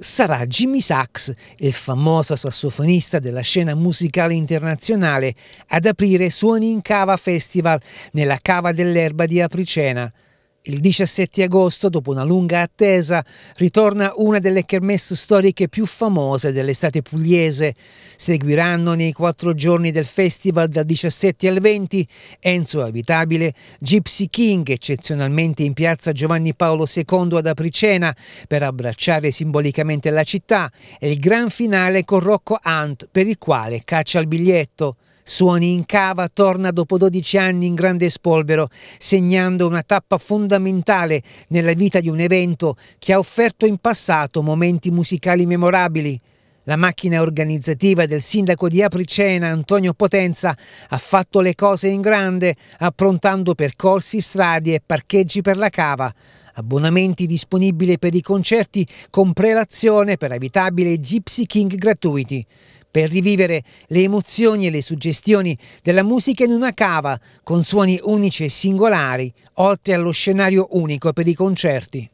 sarà Jimmy Sachs, il famoso sassofonista della scena musicale internazionale, ad aprire Suoni in Cava Festival nella Cava dell'Erba di Apricena. Il 17 agosto, dopo una lunga attesa, ritorna una delle kermesse storiche più famose dell'estate pugliese. Seguiranno nei quattro giorni del festival dal 17 al 20 Enzo Abitabile, Gypsy King, eccezionalmente in piazza Giovanni Paolo II ad Apricena, per abbracciare simbolicamente la città, e il gran finale con Rocco Hunt, per il quale caccia il biglietto. Suoni in cava torna dopo 12 anni in grande spolvero, segnando una tappa fondamentale nella vita di un evento che ha offerto in passato momenti musicali memorabili. La macchina organizzativa del sindaco di Apricena, Antonio Potenza, ha fatto le cose in grande, approntando percorsi, strade e parcheggi per la cava. Abbonamenti disponibili per i concerti con prelazione per abitabile Gypsy King gratuiti per rivivere le emozioni e le suggestioni della musica in una cava con suoni unici e singolari, oltre allo scenario unico per i concerti.